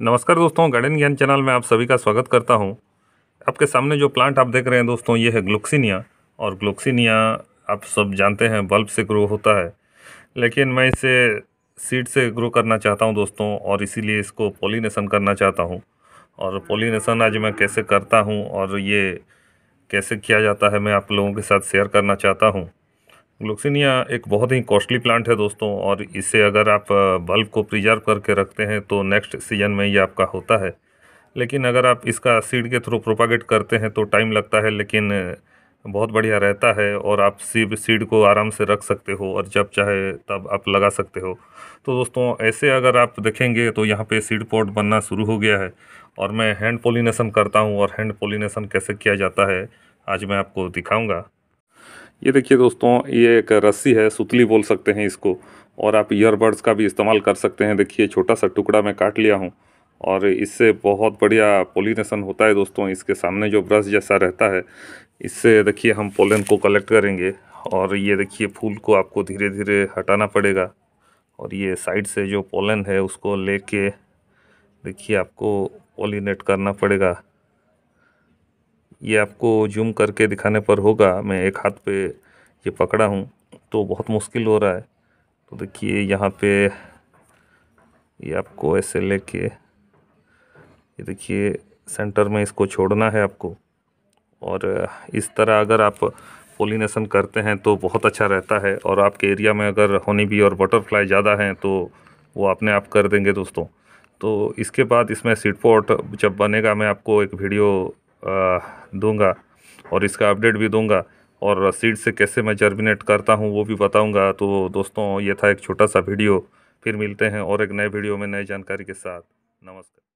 नमस्कार दोस्तों गार्डन ज्ञान चैनल में आप सभी का स्वागत करता हूं आपके सामने जो प्लांट आप देख रहे हैं दोस्तों ये है ग्लुक्सिनिया और ग्लुक्सिनिया आप सब जानते हैं बल्ब से ग्रो होता है लेकिन मैं इसे सीड से ग्रो करना चाहता हूं दोस्तों और इसीलिए इसको पोलिनेसन करना चाहता हूँ और पोलिनेसन आज मैं कैसे करता हूँ और ये कैसे किया जाता है मैं आप लोगों के साथ शेयर करना चाहता हूँ ग्लोक्सिनिया एक बहुत ही कॉस्टली प्लांट है दोस्तों और इसे अगर आप बल्ब को प्रिजर्व करके रखते हैं तो नेक्स्ट सीजन में ये आपका होता है लेकिन अगर आप इसका सीड के थ्रू प्रोपागेट करते हैं तो टाइम लगता है लेकिन बहुत बढ़िया रहता है और आप सीड सीड को आराम से रख सकते हो और जब चाहे तब आप लगा सकते हो तो दोस्तों ऐसे अगर आप देखेंगे तो यहाँ पे सीड पॉट बनना शुरू हो गया है और मैं हैंड पोलिनेशन करता हूँ और हैंड पोलिनेशन कैसे किया जाता है आज मैं आपको दिखाऊँगा ये देखिए दोस्तों ये एक रस्सी है सुतली बोल सकते हैं इसको और आप ईयरबड्स का भी इस्तेमाल कर सकते हैं देखिए छोटा सा टुकड़ा मैं काट लिया हूँ और इससे बहुत बढ़िया पोलिनेशन होता है दोस्तों इसके सामने जो ब्रश जैसा रहता है इससे देखिए हम पोलन को कलेक्ट करेंगे और ये देखिए फूल को आपको धीरे धीरे हटाना पड़ेगा और ये साइड से जो पोलन है उसको ले देखिए आपको पोलिनेट करना पड़ेगा ये आपको जूम करके दिखाने पर होगा मैं एक हाथ पे ये पकड़ा हूँ तो बहुत मुश्किल हो रहा है तो देखिए यहाँ पे ये आपको ऐसे लेके ये देखिए सेंटर में इसको छोड़ना है आपको और इस तरह अगर आप पोलिनेसन करते हैं तो बहुत अच्छा रहता है और आपके एरिया में अगर होनी भी और बटरफ्लाई ज़्यादा हैं तो वो अपने आप कर देंगे दोस्तों तो इसके बाद इसमें सीट पॉट जब बनेगा मैं आपको एक वीडियो दूंगा और इसका अपडेट भी दूंगा और सीड से कैसे मैं जर्मिनेट करता हूँ वो भी बताऊँगा तो दोस्तों ये था एक छोटा सा वीडियो फिर मिलते हैं और एक नए वीडियो में नए जानकारी के साथ नमस्कार